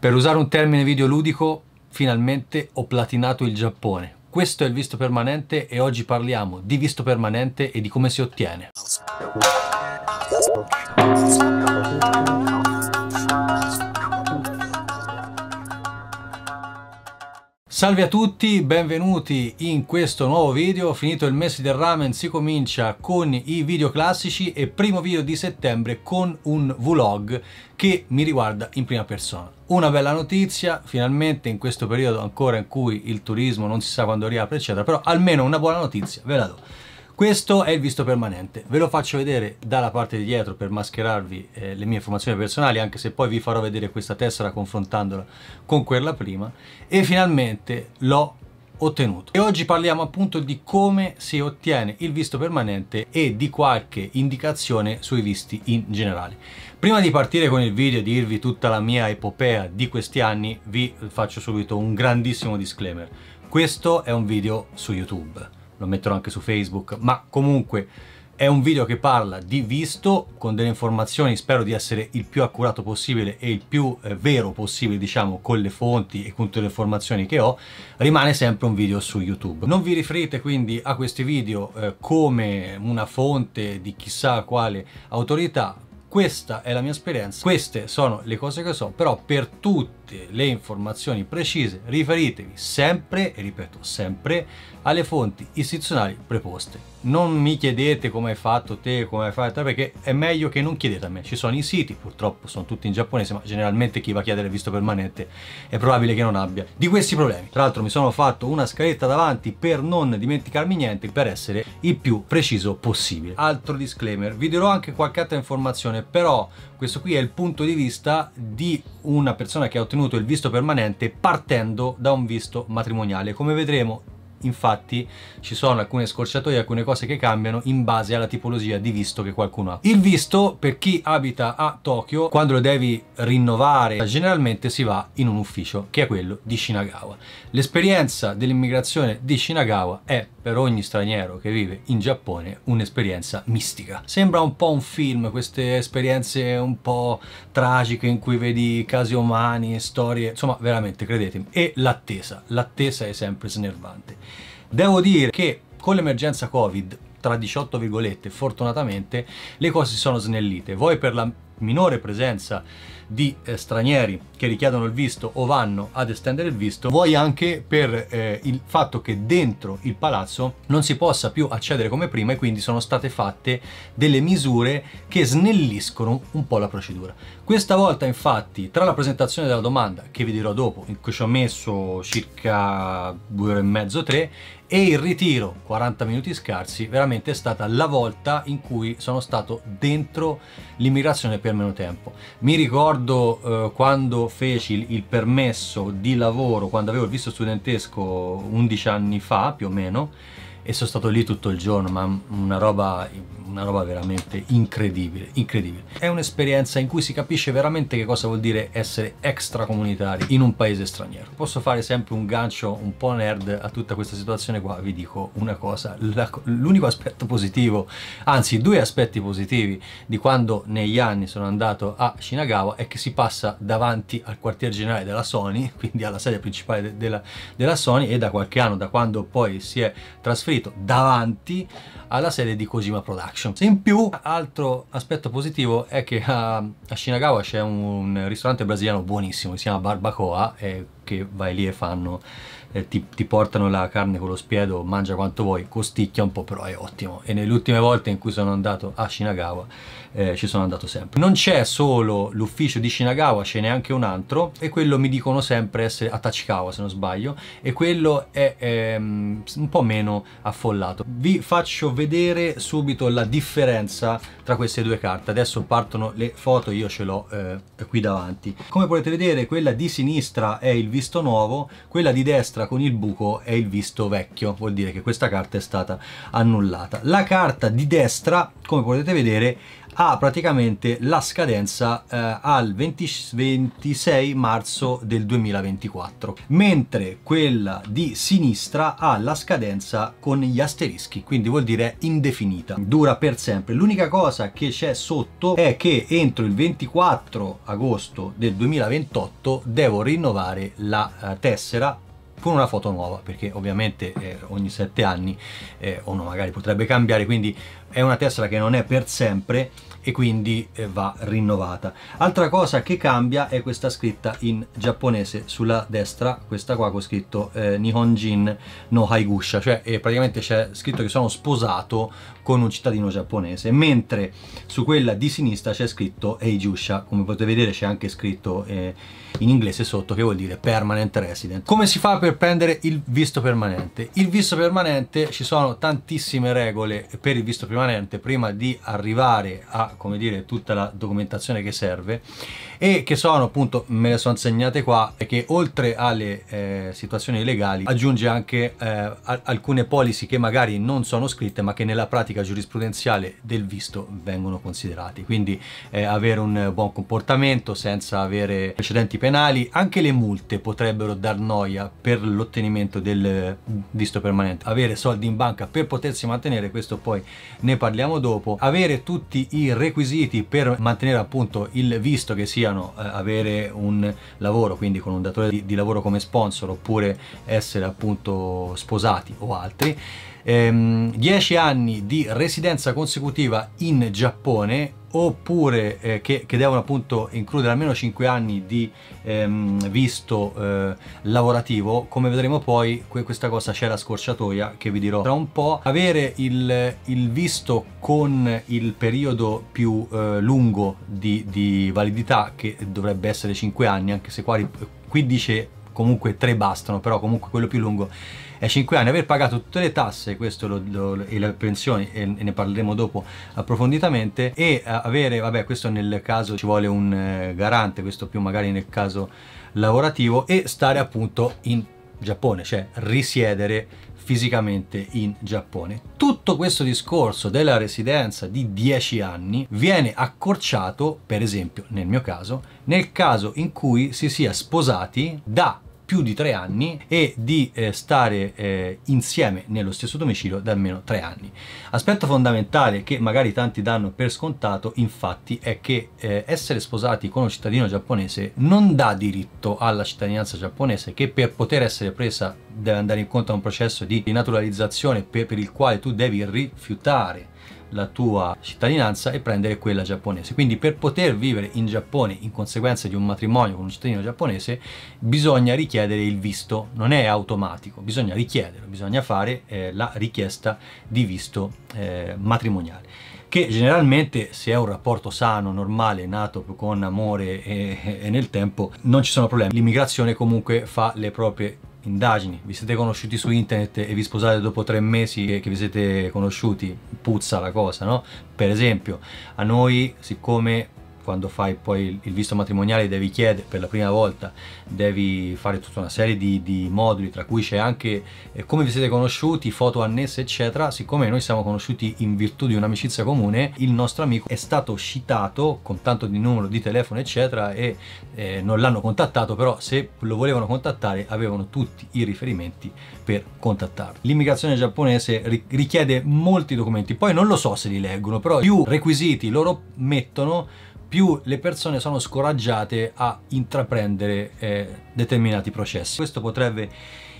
Per usare un termine videoludico, finalmente ho platinato il Giappone. Questo è il visto permanente e oggi parliamo di visto permanente e di come si ottiene. Salve a tutti, benvenuti in questo nuovo video. Finito il mese del ramen si comincia con i video classici e primo video di settembre con un vlog che mi riguarda in prima persona. Una bella notizia, finalmente in questo periodo ancora in cui il turismo non si sa quando riapre eccetera, però almeno una buona notizia ve la do questo è il visto permanente, ve lo faccio vedere dalla parte di dietro per mascherarvi eh, le mie informazioni personali, anche se poi vi farò vedere questa tessera confrontandola con quella prima, e finalmente l'ho ottenuto. E oggi parliamo appunto di come si ottiene il visto permanente e di qualche indicazione sui visti in generale. Prima di partire con il video e dirvi tutta la mia epopea di questi anni, vi faccio subito un grandissimo disclaimer. Questo è un video su YouTube lo metterò anche su Facebook, ma comunque è un video che parla di visto con delle informazioni, spero di essere il più accurato possibile e il più eh, vero possibile, diciamo, con le fonti e con tutte le informazioni che ho, rimane sempre un video su YouTube. Non vi riferite quindi a questi video eh, come una fonte di chissà quale autorità, questa è la mia esperienza, queste sono le cose che so, però per tutti tutte le informazioni precise riferitevi sempre, e ripeto sempre, alle fonti istituzionali preposte. Non mi chiedete come hai fatto te, come hai fatto te, perché è meglio che non chiedete a me. Ci sono i siti, purtroppo sono tutti in giapponese, ma generalmente chi va a chiedere visto permanente è probabile che non abbia di questi problemi. Tra l'altro mi sono fatto una scaletta davanti per non dimenticarmi niente, per essere il più preciso possibile. Altro disclaimer, vi dirò anche qualche altra informazione, però questo qui è il punto di vista di una persona che ha ottenuto il visto permanente partendo da un visto matrimoniale. Come vedremo, infatti ci sono alcune scorciatoie, alcune cose che cambiano in base alla tipologia di visto che qualcuno ha. Il visto per chi abita a Tokyo, quando lo devi rinnovare, generalmente si va in un ufficio che è quello di Shinagawa. L'esperienza dell'immigrazione di Shinagawa è per ogni straniero che vive in Giappone un'esperienza mistica. Sembra un po' un film, queste esperienze un po' tragiche in cui vedi casi umani, storie, insomma veramente credetemi. E l'attesa, l'attesa è sempre snervante. Devo dire che con l'emergenza Covid tra 18 virgolette, fortunatamente, le cose si sono snellite. Voi per la minore presenza di eh, stranieri che richiedono il visto o vanno ad estendere il visto, vuoi anche per eh, il fatto che dentro il palazzo non si possa più accedere come prima e quindi sono state fatte delle misure che snelliscono un po' la procedura. Questa volta infatti tra la presentazione della domanda, che vi dirò dopo, in cui ci ho messo circa due ore e mezzo, tre, e il ritiro, 40 minuti scarsi, veramente è stata la volta in cui sono stato dentro l'immigrazione per meno tempo. Mi ricordo eh, quando feci il permesso di lavoro, quando avevo il visto studentesco 11 anni fa più o meno, e sono stato lì tutto il giorno, ma una roba, una roba veramente incredibile, incredibile. È un'esperienza in cui si capisce veramente che cosa vuol dire essere extracomunitari in un paese straniero. Posso fare sempre un gancio un po' nerd a tutta questa situazione qua, vi dico una cosa, l'unico aspetto positivo, anzi due aspetti positivi di quando negli anni sono andato a Shinagawa è che si passa davanti al quartier generale della Sony, quindi alla sede principale de della, della Sony e da qualche anno, da quando poi si è trasferito trasferito davanti alla sede di Kojima Productions. In più, altro aspetto positivo è che a, Shinagawa c'è un ristorante brasiliano buonissimo, si chiama Barbacoa, e perché vai lì e fanno, eh, ti, ti, portano la carne con lo spiedo, mangia quanto vuoi, costicchia un po' però è ottimo. E nelle ultime volte in cui sono andato a Shinagawa eh, ci sono andato sempre. Non c'è solo l'ufficio di Shinagawa, ce n'è anche un altro e quello mi dicono sempre essere a Tachikawa se non sbaglio e quello è ehm, un po' meno affollato. Vi faccio vedere subito la differenza tra queste due carte. Adesso partono le foto, io ce l'ho eh, qui davanti. Come potete vedere quella di sinistra è il viso visto nuovo, quella di destra con il buco è il visto vecchio, vuol dire che questa carta è stata annullata. La carta di destra, come potete vedere, ha praticamente la scadenza eh, al 20, 26 marzo del 2024, mentre quella di sinistra ha la scadenza con gli asterischi, quindi vuol dire indefinita, dura per sempre. L'unica cosa che c'è sotto è che entro il 24 agosto del 2028 devo rinnovare la eh, tessera con una foto nuova perché ovviamente eh, ogni sette anni eh, uno magari potrebbe cambiare quindi è una Tesla che non è per sempre e quindi eh, va rinnovata. Altra cosa che cambia è questa scritta in giapponese sulla destra, questa qua con scritto eh, Nihonjin no Haigusha, cioè eh, praticamente c'è scritto che sono sposato con un cittadino giapponese, mentre su quella di sinistra c'è scritto Eijusha, come potete vedere c'è anche scritto eh, in inglese sotto che vuol dire permanent resident. Come si fa per prendere il visto permanente? Il visto permanente ci sono tantissime regole per il visto permanente prima di arrivare a come dire tutta la documentazione che serve e che sono appunto me le sono insegnate qua che oltre alle eh, situazioni legali aggiunge anche eh, alcune policy che magari non sono scritte ma che nella pratica giurisprudenziale del visto vengono considerate. quindi eh, avere un buon comportamento senza avere precedenti penali anche le multe potrebbero dar noia per l'ottenimento del visto permanente avere soldi in banca per potersi mantenere questo poi ne parliamo dopo avere tutti i requisiti per mantenere appunto il visto che siano eh, avere un lavoro, quindi con un datore di, di lavoro come sponsor oppure essere appunto sposati o altri ehm, 10 anni di residenza consecutiva in Giappone oppure eh, che, che, devono appunto includere almeno 5 anni di ehm, visto eh, lavorativo come vedremo poi que questa cosa c'è la scorciatoia che vi dirò tra un po' avere il, il visto con il periodo più eh, lungo di, di, validità che dovrebbe essere 5 anni anche se qua, qui dice comunque 3 bastano però comunque quello più lungo ai 5 anni, aver pagato tutte le tasse questo lo, lo, e le pensioni, e ne parleremo dopo approfonditamente, e eh, avere, vabbè questo nel caso ci vuole un eh, garante, questo più magari nel caso lavorativo, e stare appunto in Giappone, cioè risiedere fisicamente in Giappone. Tutto questo discorso della residenza di 10 anni viene accorciato, per esempio nel mio caso, nel caso in cui si sia sposati da più di tre anni e di eh, stare eh, insieme nello stesso domicilio da almeno tre anni. Aspetto fondamentale che magari tanti danno per scontato infatti è che eh, essere sposati con un cittadino giapponese non dà diritto alla cittadinanza giapponese che per poter essere presa deve andare incontro a un processo di naturalizzazione per, per il quale tu devi rifiutare la tua cittadinanza e prendere quella giapponese. Quindi per poter vivere in Giappone in conseguenza di un matrimonio con un cittadino giapponese bisogna richiedere il visto, non è automatico, bisogna richiederlo, bisogna fare eh, la richiesta di visto eh, matrimoniale che generalmente se è un rapporto sano, normale, nato con amore e, e nel tempo non ci sono problemi. L'immigrazione comunque fa le proprie indagini, vi siete conosciuti su internet e vi sposate dopo tre mesi che vi siete conosciuti, puzza la cosa, no? Per esempio, a noi, siccome quando fai poi il visto matrimoniale devi chiedere per la prima volta, devi fare tutta una serie di, di moduli, tra cui c'è anche eh, come vi siete conosciuti, foto annesse, eccetera. Siccome noi siamo conosciuti in virtù di un'amicizia comune, il nostro amico è stato citato con tanto di numero di telefono, eccetera, e eh, non l'hanno contattato, però se lo volevano contattare avevano tutti i riferimenti per contattarlo. L'immigrazione giapponese ri richiede molti documenti, poi non lo so se li leggono, però più requisiti loro mettono più le persone sono scoraggiate a intraprendere eh, determinati processi. Questo potrebbe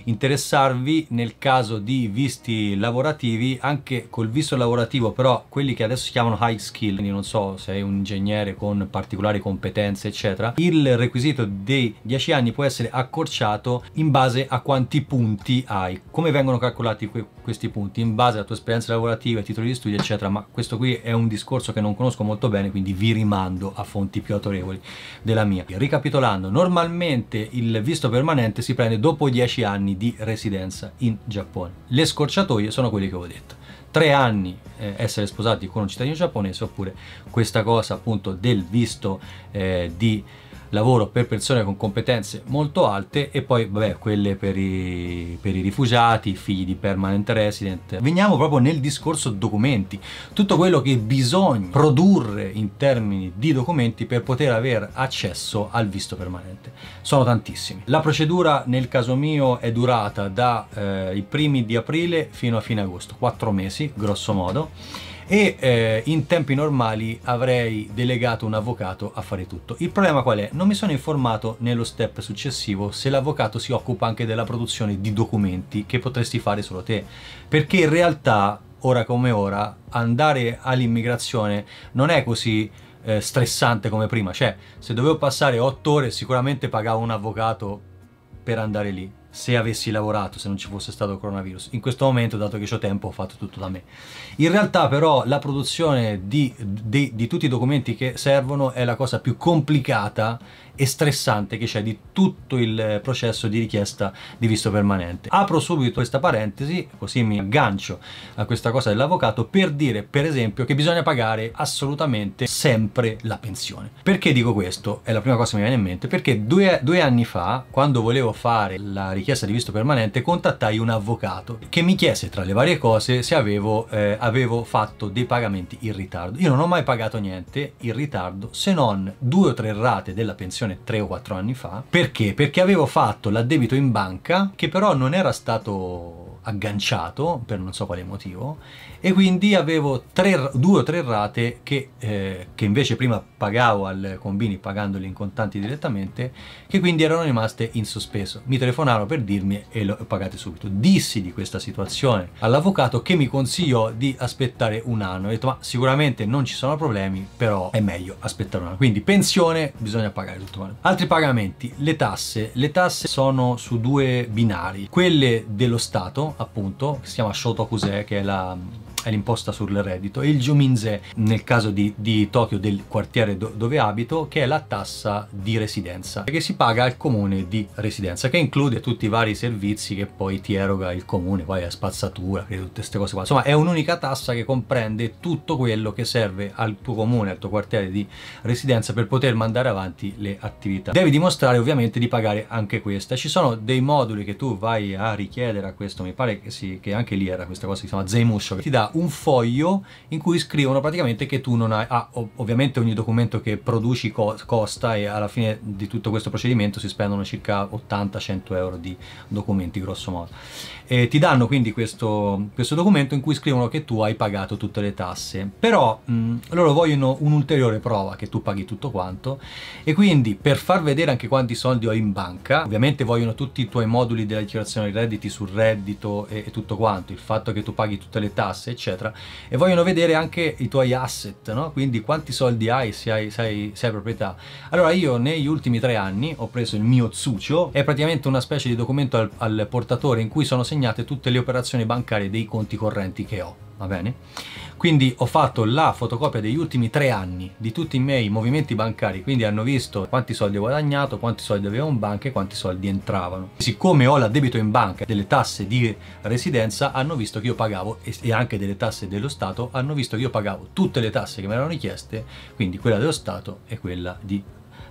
interessarvi nel caso di visti lavorativi, anche col visto lavorativo però quelli che adesso si chiamano high skill, quindi non so se sei un ingegnere con particolari competenze eccetera, il requisito dei 10 anni può essere accorciato in base a quanti punti hai. Come vengono calcolati quei questi punti in base alla tua esperienza lavorativa, ai titoli di studio, eccetera, ma questo qui è un discorso che non conosco molto bene, quindi vi rimando a fonti più autorevoli della mia. Ricapitolando, normalmente il visto permanente si prende dopo 10 anni di residenza in Giappone. Le scorciatoie sono quelle che ho detto. 3 anni eh, essere sposati con un cittadino giapponese oppure questa cosa appunto del visto eh, di lavoro per persone con competenze molto alte e poi vabbè, quelle per i, per i rifugiati, figli di permanent resident. Veniamo proprio nel discorso documenti, tutto quello che bisogna produrre in termini di documenti per poter avere accesso al visto permanente. Sono tantissimi. La procedura nel caso mio è durata dai eh, primi di aprile fino a fine agosto, quattro mesi grosso modo e eh, in tempi normali avrei delegato un avvocato a fare tutto. Il problema qual è? Non mi sono informato nello step successivo se l'avvocato si occupa anche della produzione di documenti che potresti fare solo te, perché in realtà, ora come ora, andare all'immigrazione non è così eh, stressante come prima, cioè se dovevo passare 8 ore sicuramente pagavo un avvocato per andare lì se avessi lavorato, se non ci fosse stato coronavirus. In questo momento, dato che ho tempo, ho fatto tutto da me. In realtà però la produzione di, di, di tutti i documenti che servono è la cosa più complicata e stressante che c'è di tutto il processo di richiesta di visto permanente. Apro subito questa parentesi, così mi aggancio a questa cosa dell'avvocato per dire per esempio che bisogna pagare assolutamente sempre la pensione. Perché dico questo? È la prima cosa che mi viene in mente, perché due, due anni fa, quando volevo fare la richiesta di visto permanente, contattai un avvocato che mi chiese tra le varie cose se avevo, eh, avevo fatto dei pagamenti in ritardo. Io non ho mai pagato niente in ritardo se non due o tre rate della pensione discussione 3 o quattro anni fa. Perché? Perché avevo fatto l'addebito in banca che però non era stato agganciato per non so quale motivo e quindi avevo tre, due o tre rate che, eh, che, invece prima pagavo al Combini pagandoli in contanti direttamente che quindi erano rimaste in sospeso. Mi telefonarono per dirmi e lo pagate subito. Dissi di questa situazione all'avvocato che mi consigliò di aspettare un anno. Ho detto ma sicuramente non ci sono problemi però è meglio aspettare un anno. Quindi pensione bisogna pagare tutto quanto. Altri pagamenti, le tasse. Le tasse sono su due binari, quelle dello Stato appunto, che si chiama Shotokusei, che è la, è l'imposta sul reddito e il Juminze nel caso di, di Tokyo del quartiere do, dove abito che è la tassa di residenza che si paga al comune di residenza che include tutti i vari servizi che poi ti eroga il comune, poi la spazzatura e tutte queste cose qua. Insomma è un'unica tassa che comprende tutto quello che serve al tuo comune, al tuo quartiere di residenza per poter mandare avanti le attività. Devi dimostrare ovviamente di pagare anche questa. Ci sono dei moduli che tu vai a richiedere a questo, mi pare che, sì, che anche lì era questa cosa che si chiama Zeimusho, che ti dà un foglio in cui scrivono praticamente che tu non hai... Ah, ovviamente ogni documento che produci co costa e alla fine di tutto questo procedimento si spendono circa 80-100 euro di documenti, grosso modo. E ti danno quindi questo, questo, documento in cui scrivono che tu hai pagato tutte le tasse. Però mh, loro vogliono un'ulteriore prova che tu paghi tutto quanto e quindi per far vedere anche quanti soldi ho in banca, ovviamente vogliono tutti i tuoi moduli della dichiarazione dei redditi sul reddito e, e tutto quanto, il fatto che tu paghi tutte le tasse, eccetera eccetera e vogliono vedere anche i tuoi asset no? quindi quanti soldi hai se hai, se hai, se hai proprietà allora io negli ultimi tre anni ho preso il mio Zuccio è praticamente una specie di documento al, al portatore in cui sono segnate tutte le operazioni bancarie dei conti correnti che ho va bene quindi ho fatto la fotocopia degli ultimi tre anni di tutti i miei movimenti bancari, quindi hanno visto quanti soldi ho guadagnato, quanti soldi avevo in banca e quanti soldi entravano. Siccome ho l'addebito in banca delle tasse di residenza, hanno visto che io pagavo e anche delle tasse dello Stato, hanno visto che io pagavo tutte le tasse che mi erano richieste, quindi quella dello Stato e quella di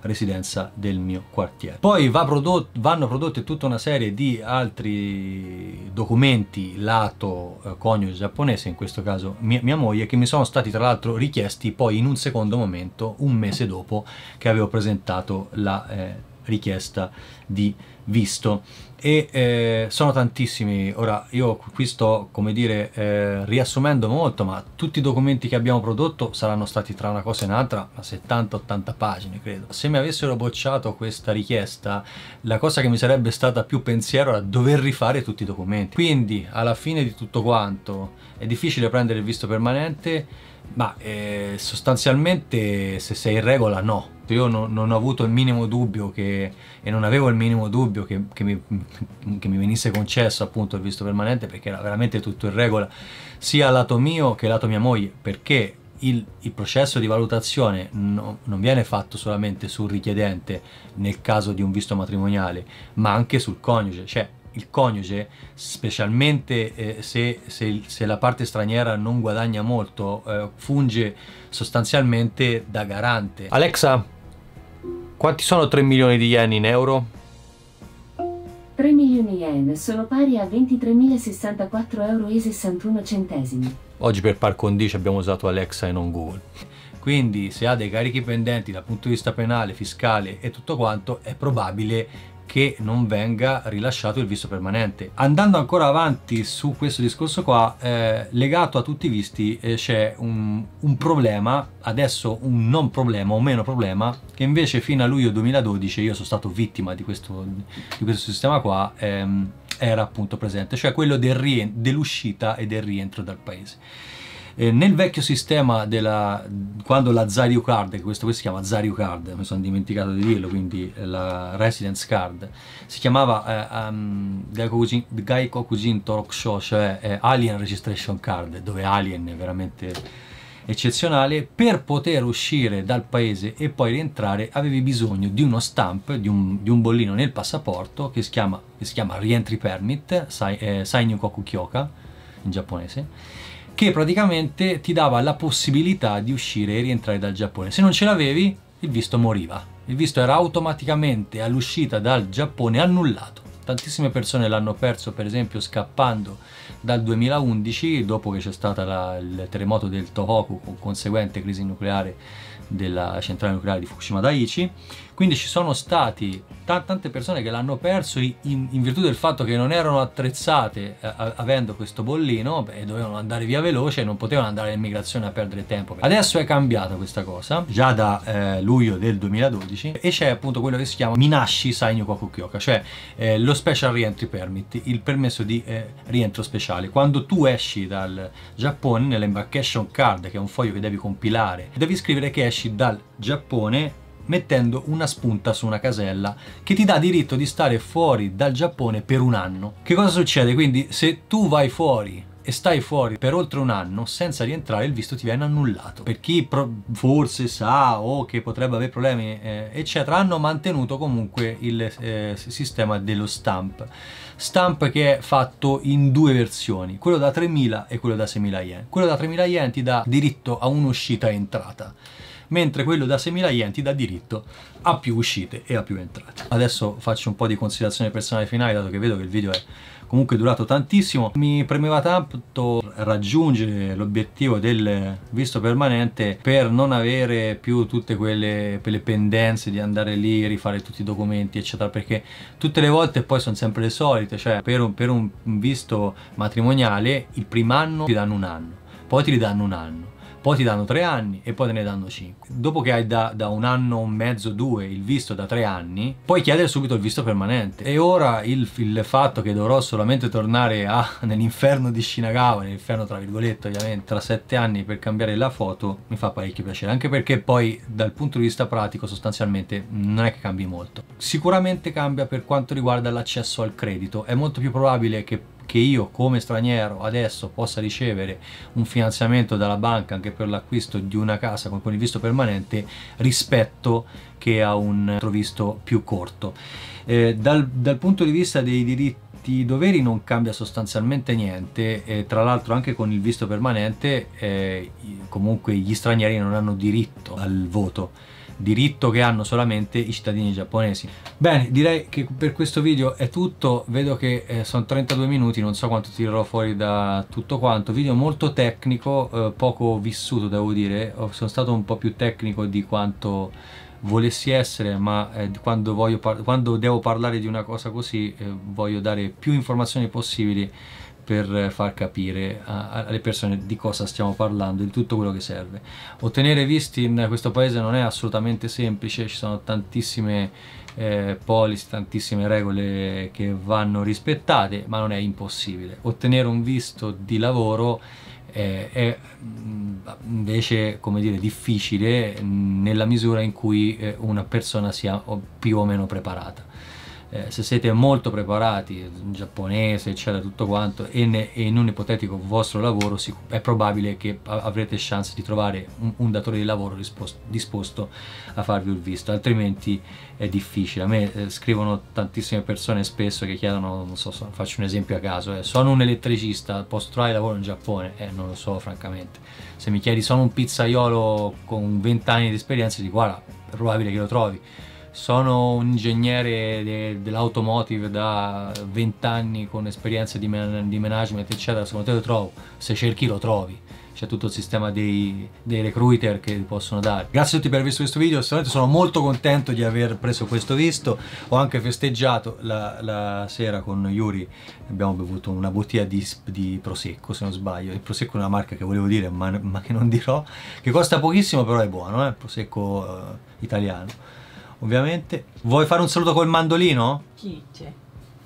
residenza del mio quartiere. Poi va prodotto, vanno prodotte tutta una serie di altri documenti lato eh, coniuge giapponese, in questo caso mia, mia moglie, che mi sono stati tra l'altro richiesti poi in un secondo momento, un mese dopo che avevo presentato la eh, richiesta di visto e eh, sono tantissimi. Ora io qui sto, come dire, eh, riassumendo molto, ma tutti i documenti che abbiamo prodotto saranno stati tra una cosa e un'altra, 70-80 pagine, credo. Se mi avessero bocciato questa richiesta, la cosa che mi sarebbe stata più pensiero era dover rifare tutti i documenti. Quindi, alla fine di tutto quanto, è difficile prendere il visto permanente, ma eh, sostanzialmente se sei in regola no fatto. Io no, non ho avuto il minimo dubbio che, e non avevo il minimo dubbio che, che, mi, che, mi, venisse concesso appunto il visto permanente perché era veramente tutto in regola, sia lato mio che lato mia moglie, perché il, il processo di valutazione no, non viene fatto solamente sul richiedente nel caso di un visto matrimoniale, ma anche sul coniuge, cioè il coniuge, specialmente eh, se, se, se, la parte straniera non guadagna molto, eh, funge sostanzialmente da garante. Alexa, quanti sono 3 milioni di yen in euro? 3 milioni yen sono pari a 23.064,61 euro. Oggi per par condicio abbiamo usato Alexa e non Google. Quindi se ha dei carichi pendenti dal punto di vista penale, fiscale e tutto quanto, è probabile che non venga rilasciato il visto permanente. Andando ancora avanti su questo discorso qua, eh, legato a tutti i visti eh, c'è un, un problema, adesso un non problema o meno problema, che invece fino a luglio 2012 io sono stato vittima di questo, di questo sistema qua, ehm, era appunto presente, cioè quello del dell'uscita e del rientro dal paese. Eh, nel vecchio sistema, della, quando la Zario Card, questo, questo si chiama Zario Card, mi sono dimenticato di dirlo, quindi la Residence Card, si chiamava eh, um, ehm, Gaiko Kujin Toroksho, cioè eh, Alien Registration Card, dove Alien è veramente eccezionale, per poter uscire dal paese e poi rientrare avevi bisogno di uno stamp, di un, di un bollino nel passaporto che si chiama, che si chiama Rientry Permit, sai, eh, Sainyu Koku Kyoka in giapponese, che praticamente ti dava la possibilità di uscire e rientrare dal Giappone. Se non ce l'avevi, il visto moriva. Il visto era automaticamente all'uscita dal Giappone annullato. Tantissime persone l'hanno perso, per esempio, scappando dal 2011, dopo che c'è stato il terremoto del Tohoku con conseguente crisi nucleare della centrale nucleare di Fukushima Daiichi quindi ci sono stati t- tante persone che l'hanno perso in, in, virtù del fatto che non erano attrezzate eh, a- avendo questo bollino e dovevano andare via veloce e non potevano andare in migrazione a perdere tempo. Adesso è cambiata questa cosa, già da eh, luglio del 2012, e c'è appunto quello che si chiama Minashi Sainyo Kakukyoka, cioè eh, lo Special Reentry Permit, il permesso di eh, rientro speciale. Quando tu esci dal Giappone nell'embarcation card, che è un foglio che devi compilare, devi scrivere che esci dal Giappone mettendo una spunta su una casella che ti dà diritto di stare fuori dal Giappone per un anno. Che cosa succede? Quindi se tu vai fuori e stai fuori per oltre un anno senza rientrare il visto ti viene annullato per chi forse sa o che potrebbe avere problemi eh, eccetera hanno mantenuto comunque il eh, sistema dello stamp stamp che è fatto in due versioni quello da 3000 e quello da 6000 yen quello da 3000 yen ti dà diritto a un'uscita e entrata mentre quello da 6.000 yen ti dà diritto a più uscite e a più entrate. Adesso faccio un po' di considerazione personale finale, dato che vedo che il video è comunque durato tantissimo. Mi premeva tanto raggiungere l'obiettivo del visto permanente per non avere più tutte quelle, quelle pendenze di andare lì, rifare tutti i documenti, eccetera, perché tutte le volte poi sono sempre le solite, cioè per un, per un visto matrimoniale il primo anno ti danno un anno, poi ti ridanno un anno poi ti danno tre anni e poi te ne danno cinque. Dopo che hai da, da un anno, un mezzo, due il visto da tre anni, puoi chiedere subito il visto permanente. E ora il, il fatto che dovrò solamente tornare a, nell'inferno di Shinagawa, nell'inferno tra virgolette ovviamente, tra sette anni per cambiare la foto, mi fa parecchio piacere, anche perché poi dal punto di vista pratico sostanzialmente non è che cambi molto. Sicuramente cambia per quanto riguarda l'accesso al credito, è molto più probabile che che io come straniero adesso possa ricevere un finanziamento dalla banca anche per l'acquisto di una casa con il visto permanente rispetto che a un visto più corto. Eh, dal, dal punto di vista dei diritti i doveri non cambia sostanzialmente niente e tra l'altro anche con il visto permanente eh, comunque gli stranieri non hanno diritto al voto diritto che hanno solamente i cittadini giapponesi. Bene, direi che per questo video è tutto, vedo che eh, sono 32 minuti, non so quanto tirerò fuori da tutto quanto, video molto tecnico, eh, poco vissuto devo dire, sono stato un po' più tecnico di quanto volessi essere, ma eh, quando, quando, devo parlare di una cosa così eh, voglio dare più informazioni possibili per far capire a, a, alle persone di cosa stiamo parlando, di tutto quello che serve. Ottenere visti in questo paese non è assolutamente semplice, ci sono tantissime eh, policy, tantissime regole che vanno rispettate, ma non è impossibile. Ottenere un visto di lavoro eh, è mm, invece come dire, difficile mm, nella misura in cui eh, una persona sia più o meno preparata eh, se siete molto preparati, in giapponese, eccetera, tutto quanto, e, ne, e in un ipotetico vostro lavoro si, è probabile che avrete chance di trovare un, un datore di lavoro risposto, disposto a farvi il visto, altrimenti è difficile. A me eh, scrivono tantissime persone spesso che chiedono, non so, so faccio un esempio a caso, eh, sono un elettricista, posso trovare lavoro in Giappone? Eh, non lo so francamente. Se mi chiedi sono un pizzaiolo con 20 anni di esperienza, dico guarda, è probabile che lo trovi sono un ingegnere de, dell'automotive da 20 anni con esperienza di, man, di management eccetera, secondo te lo trovo? Se cerchi lo trovi c'è tutto il sistema dei, dei recruiter che possono dare. Grazie a tutti per aver visto questo video, sono molto contento di aver preso questo visto, ho anche festeggiato la, la sera con Yuri, abbiamo bevuto una bottiglia di, di, Prosecco se non sbaglio, il Prosecco è una marca che volevo dire ma, ma che non dirò, che costa pochissimo però è buono, eh? Prosecco eh, italiano ovviamente. Vuoi fare un saluto col mandolino? Chi c'è?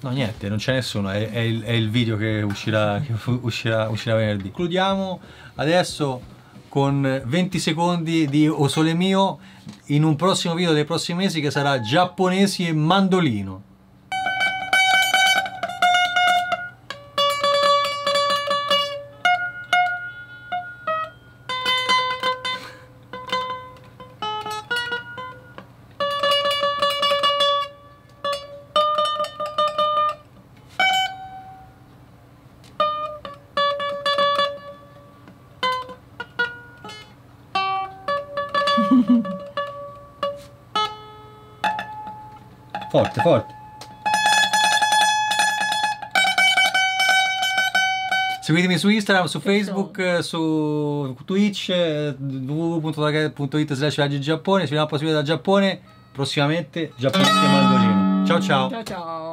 No, niente, non c'è nessuno, è, è, il, è, il, video che uscirà, che uscirà, uscirà venerdì. Concludiamo adesso con 20 secondi di O Sole Mio in un prossimo video dei prossimi mesi che sarà giapponesi e mandolino. Forte, forte. Seguitemi su Instagram, su Facebook, su Twitch, eh, www.tagare.it slash Giappone, ci vediamo a prossimo da Giappone, prossimamente Giappone Mandolino. Ciao ciao. Ciao ciao.